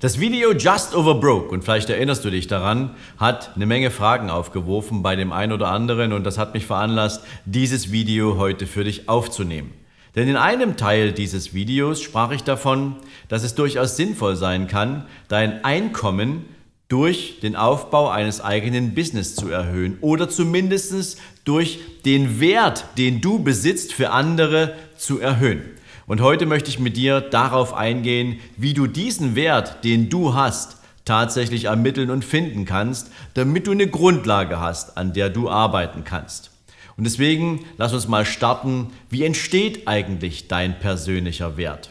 Das Video Just Over Broke, und vielleicht erinnerst du dich daran, hat eine Menge Fragen aufgeworfen bei dem einen oder anderen und das hat mich veranlasst, dieses Video heute für dich aufzunehmen. Denn in einem Teil dieses Videos sprach ich davon, dass es durchaus sinnvoll sein kann, dein Einkommen durch den Aufbau eines eigenen Business zu erhöhen oder zumindest durch den Wert, den du besitzt für andere zu erhöhen. Und heute möchte ich mit dir darauf eingehen, wie du diesen Wert, den du hast, tatsächlich ermitteln und finden kannst, damit du eine Grundlage hast, an der du arbeiten kannst. Und deswegen lass uns mal starten, wie entsteht eigentlich dein persönlicher Wert?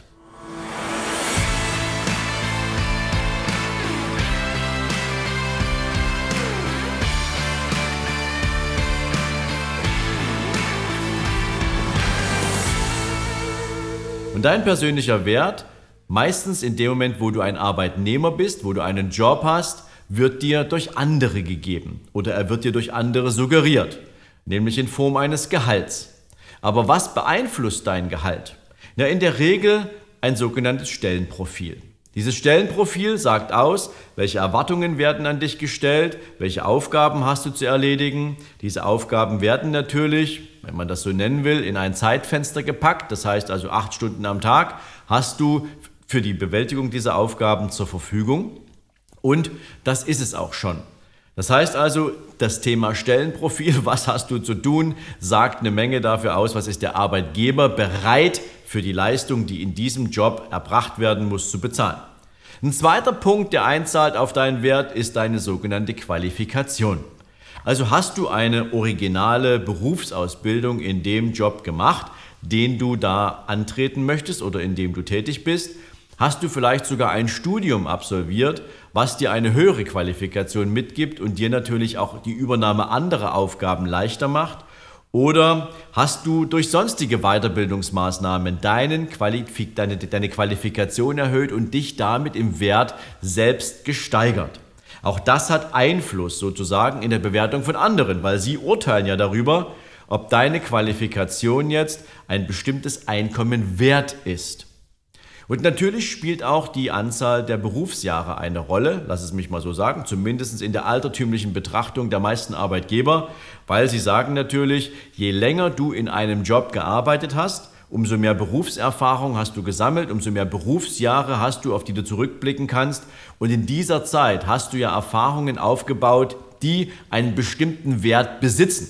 Und dein persönlicher Wert, meistens in dem Moment, wo du ein Arbeitnehmer bist, wo du einen Job hast, wird dir durch andere gegeben oder er wird dir durch andere suggeriert, nämlich in Form eines Gehalts. Aber was beeinflusst dein Gehalt? Na, in der Regel ein sogenanntes Stellenprofil. Dieses Stellenprofil sagt aus, welche Erwartungen werden an dich gestellt, welche Aufgaben hast du zu erledigen. Diese Aufgaben werden natürlich, wenn man das so nennen will, in ein Zeitfenster gepackt, das heißt also acht Stunden am Tag hast du für die Bewältigung dieser Aufgaben zur Verfügung. Und das ist es auch schon. Das heißt also, das Thema Stellenprofil, was hast du zu tun, sagt eine Menge dafür aus, was ist der Arbeitgeber bereit für die Leistung, die in diesem Job erbracht werden muss, zu bezahlen. Ein zweiter Punkt, der einzahlt auf deinen Wert, ist deine sogenannte Qualifikation. Also hast du eine originale Berufsausbildung in dem Job gemacht, den du da antreten möchtest oder in dem du tätig bist? Hast du vielleicht sogar ein Studium absolviert, was dir eine höhere Qualifikation mitgibt und dir natürlich auch die Übernahme anderer Aufgaben leichter macht? Oder hast du durch sonstige Weiterbildungsmaßnahmen deinen Qualifik deine, deine Qualifikation erhöht und dich damit im Wert selbst gesteigert? Auch das hat Einfluss sozusagen in der Bewertung von anderen, weil sie urteilen ja darüber, ob deine Qualifikation jetzt ein bestimmtes Einkommen wert ist. Und natürlich spielt auch die Anzahl der Berufsjahre eine Rolle, lass es mich mal so sagen, zumindest in der altertümlichen Betrachtung der meisten Arbeitgeber, weil sie sagen natürlich, je länger du in einem Job gearbeitet hast, umso mehr Berufserfahrung hast du gesammelt, umso mehr Berufsjahre hast du, auf die du zurückblicken kannst. Und in dieser Zeit hast du ja Erfahrungen aufgebaut, die einen bestimmten Wert besitzen.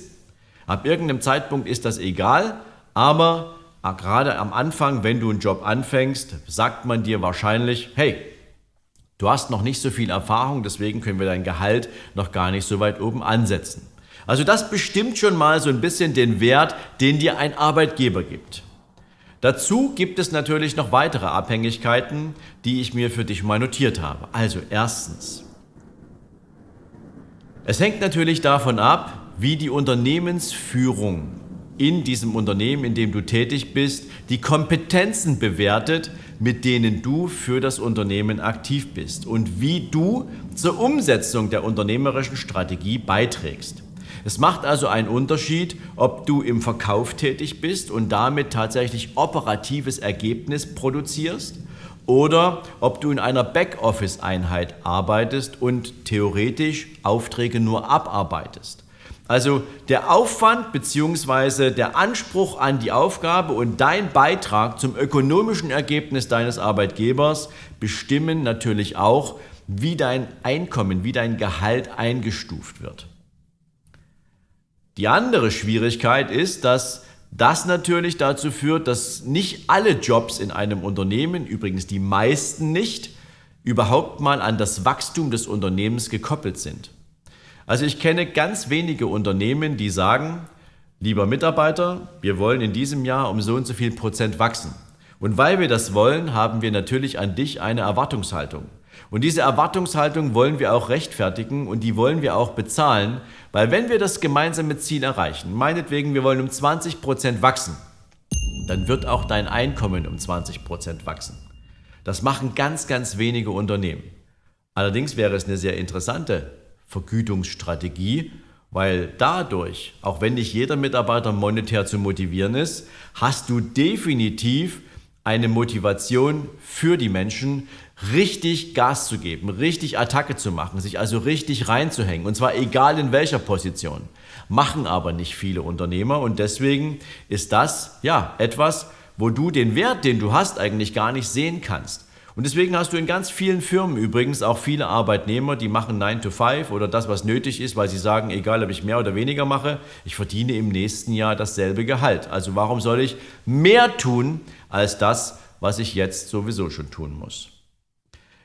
Ab irgendeinem Zeitpunkt ist das egal, aber Ah, gerade am Anfang, wenn du einen Job anfängst, sagt man dir wahrscheinlich, hey, du hast noch nicht so viel Erfahrung, deswegen können wir dein Gehalt noch gar nicht so weit oben ansetzen. Also das bestimmt schon mal so ein bisschen den Wert, den dir ein Arbeitgeber gibt. Dazu gibt es natürlich noch weitere Abhängigkeiten, die ich mir für dich mal notiert habe. Also erstens, es hängt natürlich davon ab, wie die Unternehmensführung in diesem Unternehmen, in dem du tätig bist, die Kompetenzen bewertet, mit denen du für das Unternehmen aktiv bist und wie du zur Umsetzung der unternehmerischen Strategie beiträgst. Es macht also einen Unterschied, ob du im Verkauf tätig bist und damit tatsächlich operatives Ergebnis produzierst oder ob du in einer Backoffice-Einheit arbeitest und theoretisch Aufträge nur abarbeitest. Also der Aufwand bzw. der Anspruch an die Aufgabe und dein Beitrag zum ökonomischen Ergebnis deines Arbeitgebers bestimmen natürlich auch, wie dein Einkommen, wie dein Gehalt eingestuft wird. Die andere Schwierigkeit ist, dass das natürlich dazu führt, dass nicht alle Jobs in einem Unternehmen, übrigens die meisten nicht, überhaupt mal an das Wachstum des Unternehmens gekoppelt sind. Also ich kenne ganz wenige Unternehmen, die sagen, lieber Mitarbeiter, wir wollen in diesem Jahr um so und so viel Prozent wachsen. Und weil wir das wollen, haben wir natürlich an dich eine Erwartungshaltung. Und diese Erwartungshaltung wollen wir auch rechtfertigen und die wollen wir auch bezahlen, weil wenn wir das gemeinsame Ziel erreichen, meinetwegen wir wollen um 20% Prozent wachsen, dann wird auch dein Einkommen um 20% Prozent wachsen. Das machen ganz, ganz wenige Unternehmen. Allerdings wäre es eine sehr interessante Vergütungsstrategie, weil dadurch, auch wenn nicht jeder Mitarbeiter monetär zu motivieren ist, hast du definitiv eine Motivation für die Menschen, richtig Gas zu geben, richtig Attacke zu machen, sich also richtig reinzuhängen. Und zwar egal in welcher Position. Machen aber nicht viele Unternehmer. Und deswegen ist das ja etwas, wo du den Wert, den du hast, eigentlich gar nicht sehen kannst. Und deswegen hast du in ganz vielen Firmen übrigens auch viele Arbeitnehmer, die machen 9 to 5 oder das, was nötig ist, weil sie sagen, egal ob ich mehr oder weniger mache, ich verdiene im nächsten Jahr dasselbe Gehalt. Also warum soll ich mehr tun als das, was ich jetzt sowieso schon tun muss?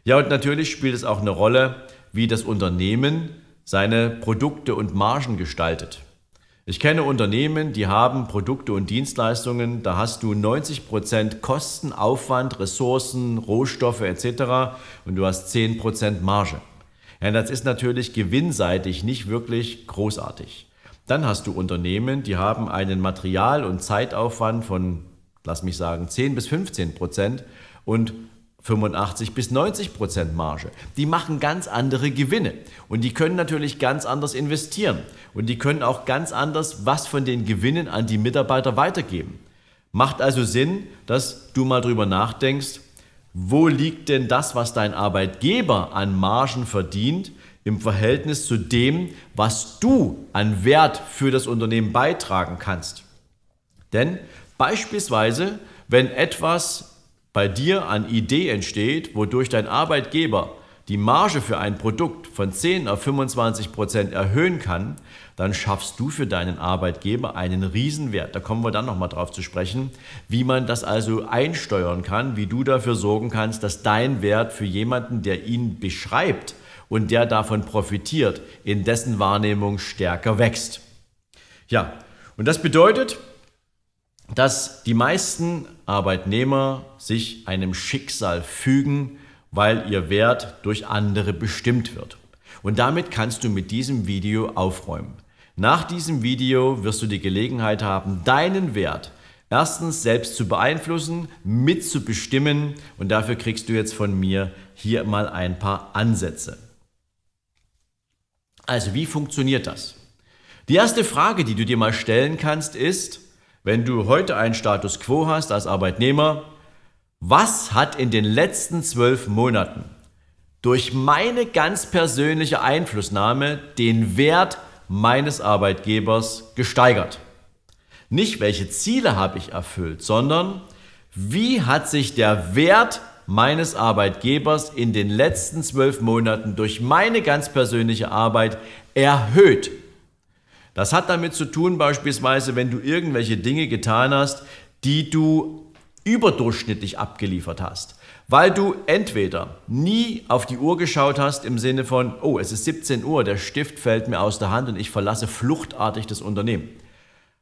Ja, und natürlich spielt es auch eine Rolle, wie das Unternehmen seine Produkte und Margen gestaltet. Ich kenne Unternehmen, die haben Produkte und Dienstleistungen, da hast du 90% Prozent Kosten, Aufwand, Ressourcen, Rohstoffe etc. und du hast 10% Prozent Marge. Ja, das ist natürlich gewinnseitig nicht wirklich großartig. Dann hast du Unternehmen, die haben einen Material- und Zeitaufwand von, lass mich sagen, 10 bis 15 Prozent und 85 bis 90 Prozent Marge. Die machen ganz andere Gewinne und die können natürlich ganz anders investieren und die können auch ganz anders was von den Gewinnen an die Mitarbeiter weitergeben. Macht also Sinn, dass du mal drüber nachdenkst, wo liegt denn das, was dein Arbeitgeber an Margen verdient, im Verhältnis zu dem, was du an Wert für das Unternehmen beitragen kannst. Denn beispielsweise, wenn etwas bei dir an Idee entsteht, wodurch dein Arbeitgeber die Marge für ein Produkt von 10 auf 25 Prozent erhöhen kann, dann schaffst du für deinen Arbeitgeber einen Riesenwert. Da kommen wir dann nochmal drauf zu sprechen, wie man das also einsteuern kann, wie du dafür sorgen kannst, dass dein Wert für jemanden, der ihn beschreibt und der davon profitiert, in dessen Wahrnehmung stärker wächst. Ja, und das bedeutet, dass die meisten Arbeitnehmer sich einem Schicksal fügen, weil ihr Wert durch andere bestimmt wird. Und damit kannst du mit diesem Video aufräumen. Nach diesem Video wirst du die Gelegenheit haben, deinen Wert erstens selbst zu beeinflussen, mitzubestimmen und dafür kriegst du jetzt von mir hier mal ein paar Ansätze. Also wie funktioniert das? Die erste Frage, die du dir mal stellen kannst, ist, wenn du heute einen Status quo hast als Arbeitnehmer, was hat in den letzten zwölf Monaten durch meine ganz persönliche Einflussnahme den Wert meines Arbeitgebers gesteigert? Nicht welche Ziele habe ich erfüllt, sondern wie hat sich der Wert meines Arbeitgebers in den letzten zwölf Monaten durch meine ganz persönliche Arbeit erhöht? Das hat damit zu tun, beispielsweise, wenn du irgendwelche Dinge getan hast, die du überdurchschnittlich abgeliefert hast. Weil du entweder nie auf die Uhr geschaut hast im Sinne von, oh, es ist 17 Uhr, der Stift fällt mir aus der Hand und ich verlasse fluchtartig das Unternehmen.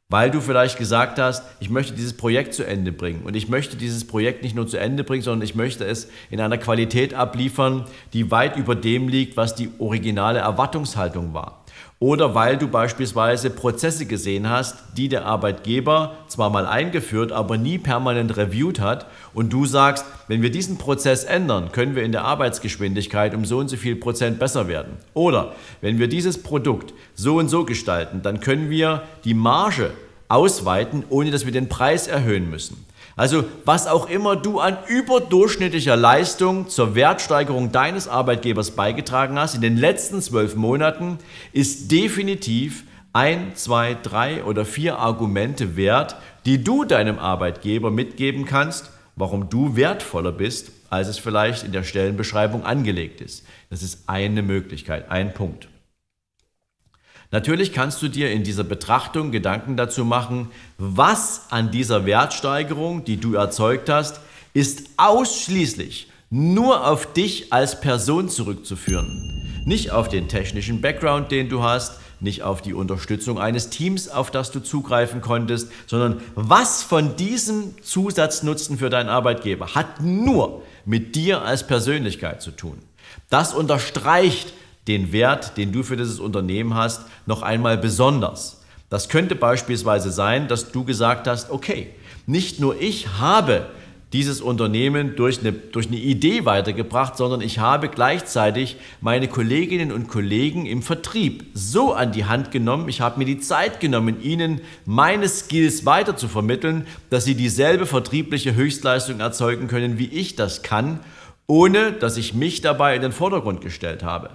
Weil du vielleicht gesagt hast, ich möchte dieses Projekt zu Ende bringen und ich möchte dieses Projekt nicht nur zu Ende bringen, sondern ich möchte es in einer Qualität abliefern, die weit über dem liegt, was die originale Erwartungshaltung war. Oder weil du beispielsweise Prozesse gesehen hast, die der Arbeitgeber zwar mal eingeführt, aber nie permanent reviewt hat und du sagst, wenn wir diesen Prozess ändern, können wir in der Arbeitsgeschwindigkeit um so und so viel Prozent besser werden. Oder wenn wir dieses Produkt so und so gestalten, dann können wir die Marge ausweiten, ohne dass wir den Preis erhöhen müssen. Also was auch immer du an überdurchschnittlicher Leistung zur Wertsteigerung deines Arbeitgebers beigetragen hast in den letzten zwölf Monaten, ist definitiv ein, zwei, drei oder vier Argumente wert, die du deinem Arbeitgeber mitgeben kannst, warum du wertvoller bist, als es vielleicht in der Stellenbeschreibung angelegt ist. Das ist eine Möglichkeit, ein Punkt. Natürlich kannst du dir in dieser Betrachtung Gedanken dazu machen, was an dieser Wertsteigerung, die du erzeugt hast, ist ausschließlich nur auf dich als Person zurückzuführen. Nicht auf den technischen Background, den du hast, nicht auf die Unterstützung eines Teams, auf das du zugreifen konntest, sondern was von diesem Zusatznutzen für deinen Arbeitgeber hat nur mit dir als Persönlichkeit zu tun. Das unterstreicht den Wert, den du für dieses Unternehmen hast, noch einmal besonders. Das könnte beispielsweise sein, dass du gesagt hast, okay, nicht nur ich habe dieses Unternehmen durch eine, durch eine Idee weitergebracht, sondern ich habe gleichzeitig meine Kolleginnen und Kollegen im Vertrieb so an die Hand genommen, ich habe mir die Zeit genommen, ihnen meine Skills weiter zu vermitteln, dass sie dieselbe vertriebliche Höchstleistung erzeugen können, wie ich das kann, ohne dass ich mich dabei in den Vordergrund gestellt habe.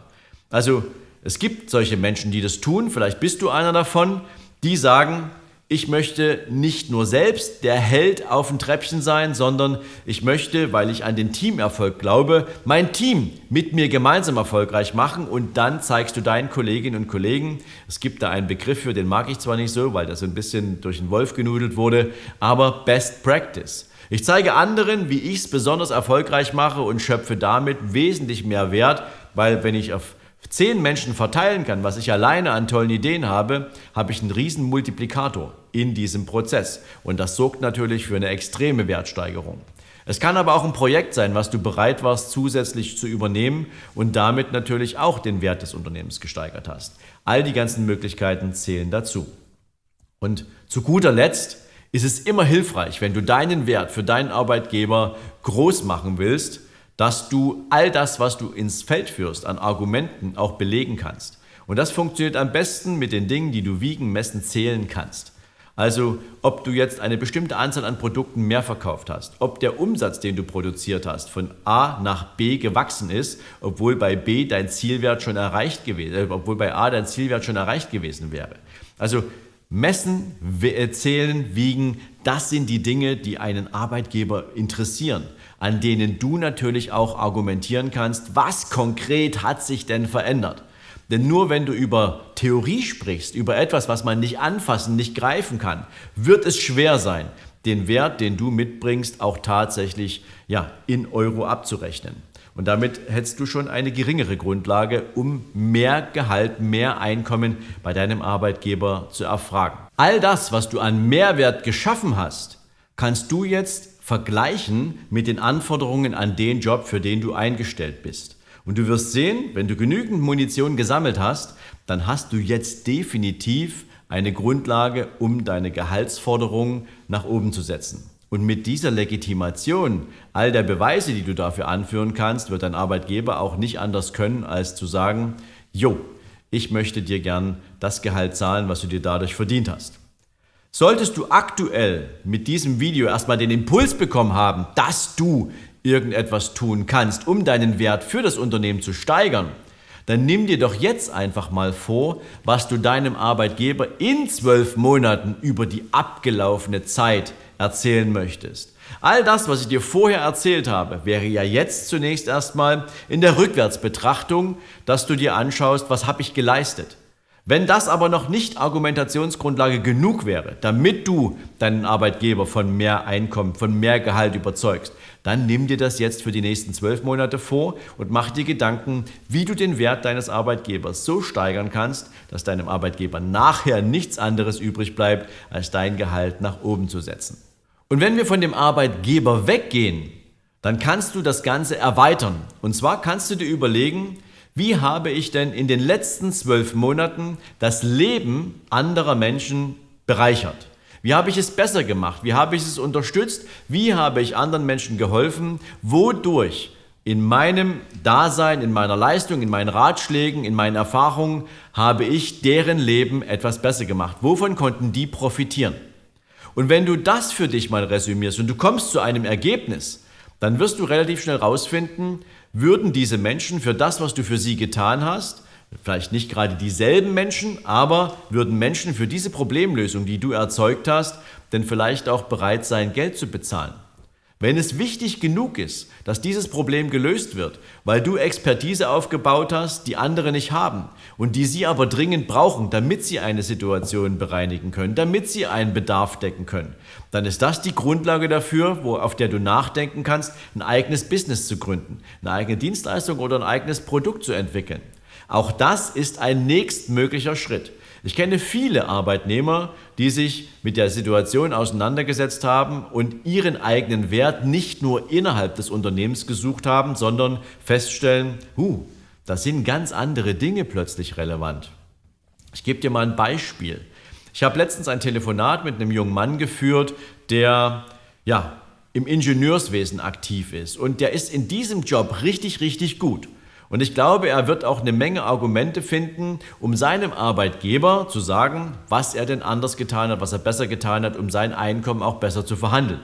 Also es gibt solche Menschen, die das tun, vielleicht bist du einer davon, die sagen, ich möchte nicht nur selbst der Held auf dem Treppchen sein, sondern ich möchte, weil ich an den Teamerfolg glaube, mein Team mit mir gemeinsam erfolgreich machen und dann zeigst du deinen Kolleginnen und Kollegen, es gibt da einen Begriff für, den mag ich zwar nicht so, weil das so ein bisschen durch den Wolf genudelt wurde, aber Best Practice. Ich zeige anderen, wie ich es besonders erfolgreich mache und schöpfe damit wesentlich mehr Wert, weil wenn ich auf zehn Menschen verteilen kann, was ich alleine an tollen Ideen habe, habe ich einen riesen Multiplikator in diesem Prozess. Und das sorgt natürlich für eine extreme Wertsteigerung. Es kann aber auch ein Projekt sein, was du bereit warst, zusätzlich zu übernehmen und damit natürlich auch den Wert des Unternehmens gesteigert hast. All die ganzen Möglichkeiten zählen dazu. Und zu guter Letzt ist es immer hilfreich, wenn du deinen Wert für deinen Arbeitgeber groß machen willst dass du all das, was du ins Feld führst an Argumenten, auch belegen kannst. Und das funktioniert am besten mit den Dingen, die du wiegen, messen, zählen kannst. Also ob du jetzt eine bestimmte Anzahl an Produkten mehr verkauft hast, ob der Umsatz, den du produziert hast, von A nach B gewachsen ist, obwohl bei B dein Zielwert schon erreicht gewesen, äh, obwohl bei A dein Zielwert schon erreicht gewesen wäre. Also messen, äh, zählen, wiegen, das sind die Dinge, die einen Arbeitgeber interessieren an denen du natürlich auch argumentieren kannst, was konkret hat sich denn verändert. Denn nur wenn du über Theorie sprichst, über etwas, was man nicht anfassen, nicht greifen kann, wird es schwer sein, den Wert, den du mitbringst, auch tatsächlich ja, in Euro abzurechnen. Und damit hättest du schon eine geringere Grundlage, um mehr Gehalt, mehr Einkommen bei deinem Arbeitgeber zu erfragen. All das, was du an Mehrwert geschaffen hast, kannst du jetzt vergleichen mit den Anforderungen an den Job, für den du eingestellt bist. Und du wirst sehen, wenn du genügend Munition gesammelt hast, dann hast du jetzt definitiv eine Grundlage, um deine Gehaltsforderungen nach oben zu setzen. Und mit dieser Legitimation all der Beweise, die du dafür anführen kannst, wird dein Arbeitgeber auch nicht anders können, als zu sagen, Jo, ich möchte dir gern das Gehalt zahlen, was du dir dadurch verdient hast. Solltest du aktuell mit diesem Video erstmal den Impuls bekommen haben, dass du irgendetwas tun kannst, um deinen Wert für das Unternehmen zu steigern, dann nimm dir doch jetzt einfach mal vor, was du deinem Arbeitgeber in zwölf Monaten über die abgelaufene Zeit erzählen möchtest. All das, was ich dir vorher erzählt habe, wäre ja jetzt zunächst erstmal in der Rückwärtsbetrachtung, dass du dir anschaust, was habe ich geleistet. Wenn das aber noch nicht Argumentationsgrundlage genug wäre, damit du deinen Arbeitgeber von mehr Einkommen, von mehr Gehalt überzeugst, dann nimm dir das jetzt für die nächsten zwölf Monate vor und mach dir Gedanken, wie du den Wert deines Arbeitgebers so steigern kannst, dass deinem Arbeitgeber nachher nichts anderes übrig bleibt, als dein Gehalt nach oben zu setzen. Und wenn wir von dem Arbeitgeber weggehen, dann kannst du das Ganze erweitern. Und zwar kannst du dir überlegen, wie habe ich denn in den letzten zwölf Monaten das Leben anderer Menschen bereichert? Wie habe ich es besser gemacht? Wie habe ich es unterstützt? Wie habe ich anderen Menschen geholfen? Wodurch in meinem Dasein, in meiner Leistung, in meinen Ratschlägen, in meinen Erfahrungen habe ich deren Leben etwas besser gemacht? Wovon konnten die profitieren? Und wenn du das für dich mal resümierst und du kommst zu einem Ergebnis, dann wirst du relativ schnell herausfinden, würden diese Menschen für das, was du für sie getan hast, vielleicht nicht gerade dieselben Menschen, aber würden Menschen für diese Problemlösung, die du erzeugt hast, denn vielleicht auch bereit sein, Geld zu bezahlen. Wenn es wichtig genug ist, dass dieses Problem gelöst wird, weil du Expertise aufgebaut hast, die andere nicht haben und die sie aber dringend brauchen, damit sie eine Situation bereinigen können, damit sie einen Bedarf decken können, dann ist das die Grundlage dafür, wo, auf der du nachdenken kannst, ein eigenes Business zu gründen, eine eigene Dienstleistung oder ein eigenes Produkt zu entwickeln. Auch das ist ein nächstmöglicher Schritt. Ich kenne viele Arbeitnehmer, die sich mit der Situation auseinandergesetzt haben und ihren eigenen Wert nicht nur innerhalb des Unternehmens gesucht haben, sondern feststellen, huh, da sind ganz andere Dinge plötzlich relevant. Ich gebe dir mal ein Beispiel. Ich habe letztens ein Telefonat mit einem jungen Mann geführt, der ja, im Ingenieurswesen aktiv ist und der ist in diesem Job richtig, richtig gut. Und ich glaube, er wird auch eine Menge Argumente finden, um seinem Arbeitgeber zu sagen, was er denn anders getan hat, was er besser getan hat, um sein Einkommen auch besser zu verhandeln.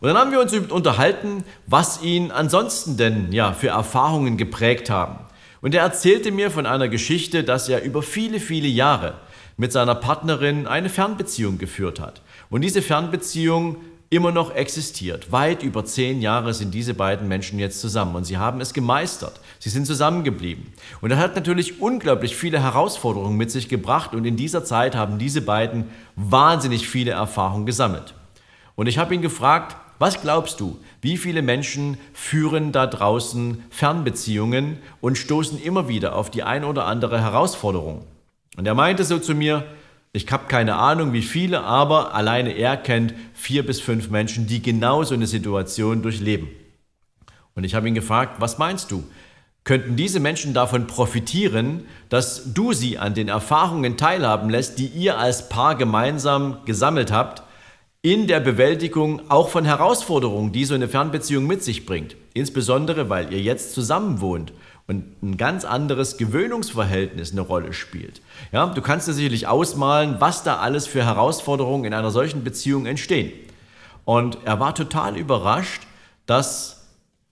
Und dann haben wir uns unterhalten, was ihn ansonsten denn ja, für Erfahrungen geprägt haben. Und er erzählte mir von einer Geschichte, dass er über viele, viele Jahre mit seiner Partnerin eine Fernbeziehung geführt hat. Und diese Fernbeziehung immer noch existiert. Weit über zehn Jahre sind diese beiden Menschen jetzt zusammen und sie haben es gemeistert. Sie sind zusammengeblieben. Und das hat natürlich unglaublich viele Herausforderungen mit sich gebracht und in dieser Zeit haben diese beiden wahnsinnig viele Erfahrungen gesammelt. Und ich habe ihn gefragt, was glaubst du, wie viele Menschen führen da draußen Fernbeziehungen und stoßen immer wieder auf die ein oder andere Herausforderung? Und er meinte so zu mir, ich habe keine Ahnung, wie viele, aber alleine er kennt vier bis fünf Menschen, die genau so eine Situation durchleben. Und ich habe ihn gefragt, was meinst du? könnten diese Menschen davon profitieren, dass du sie an den Erfahrungen teilhaben lässt, die ihr als Paar gemeinsam gesammelt habt, in der Bewältigung auch von Herausforderungen, die so eine Fernbeziehung mit sich bringt. Insbesondere, weil ihr jetzt zusammen wohnt und ein ganz anderes Gewöhnungsverhältnis eine Rolle spielt. Ja, du kannst dir sicherlich ausmalen, was da alles für Herausforderungen in einer solchen Beziehung entstehen. Und er war total überrascht, dass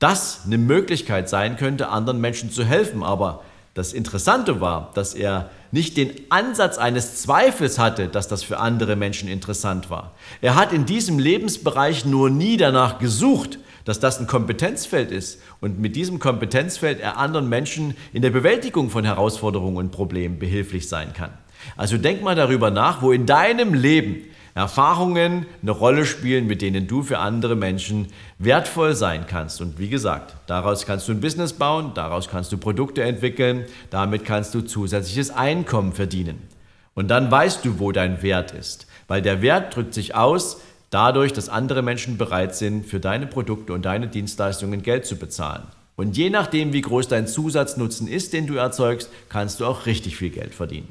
das eine Möglichkeit sein könnte, anderen Menschen zu helfen. Aber das Interessante war, dass er nicht den Ansatz eines Zweifels hatte, dass das für andere Menschen interessant war. Er hat in diesem Lebensbereich nur nie danach gesucht, dass das ein Kompetenzfeld ist und mit diesem Kompetenzfeld er anderen Menschen in der Bewältigung von Herausforderungen und Problemen behilflich sein kann. Also denk mal darüber nach, wo in deinem Leben Erfahrungen eine Rolle spielen, mit denen du für andere Menschen wertvoll sein kannst. Und wie gesagt, daraus kannst du ein Business bauen, daraus kannst du Produkte entwickeln, damit kannst du zusätzliches Einkommen verdienen. Und dann weißt du, wo dein Wert ist, weil der Wert drückt sich aus dadurch, dass andere Menschen bereit sind, für deine Produkte und deine Dienstleistungen Geld zu bezahlen. Und je nachdem, wie groß dein Zusatznutzen ist, den du erzeugst, kannst du auch richtig viel Geld verdienen.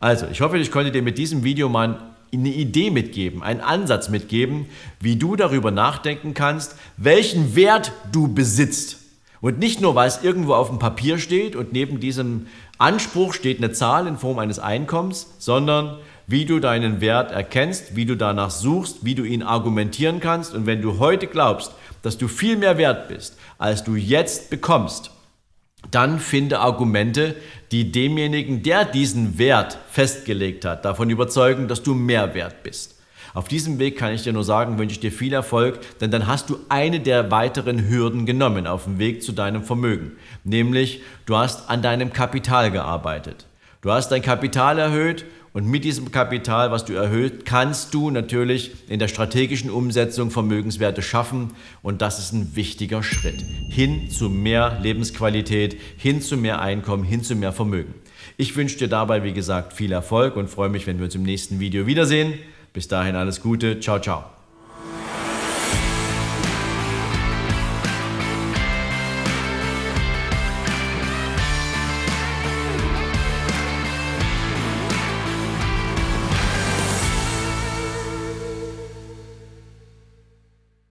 Also, ich hoffe, ich konnte dir mit diesem Video mal eine Idee mitgeben, einen Ansatz mitgeben, wie du darüber nachdenken kannst, welchen Wert du besitzt. Und nicht nur, weil es irgendwo auf dem Papier steht und neben diesem Anspruch steht eine Zahl in Form eines Einkommens, sondern wie du deinen Wert erkennst, wie du danach suchst, wie du ihn argumentieren kannst. Und wenn du heute glaubst, dass du viel mehr wert bist, als du jetzt bekommst, dann finde Argumente, die demjenigen, der diesen Wert festgelegt hat, davon überzeugen, dass du mehr wert bist. Auf diesem Weg kann ich dir nur sagen, wünsche ich dir viel Erfolg, denn dann hast du eine der weiteren Hürden genommen auf dem Weg zu deinem Vermögen, nämlich du hast an deinem Kapital gearbeitet. Du hast dein Kapital erhöht und mit diesem Kapital, was du erhöht, kannst du natürlich in der strategischen Umsetzung Vermögenswerte schaffen. Und das ist ein wichtiger Schritt hin zu mehr Lebensqualität, hin zu mehr Einkommen, hin zu mehr Vermögen. Ich wünsche dir dabei, wie gesagt, viel Erfolg und freue mich, wenn wir uns im nächsten Video wiedersehen. Bis dahin alles Gute. Ciao, ciao.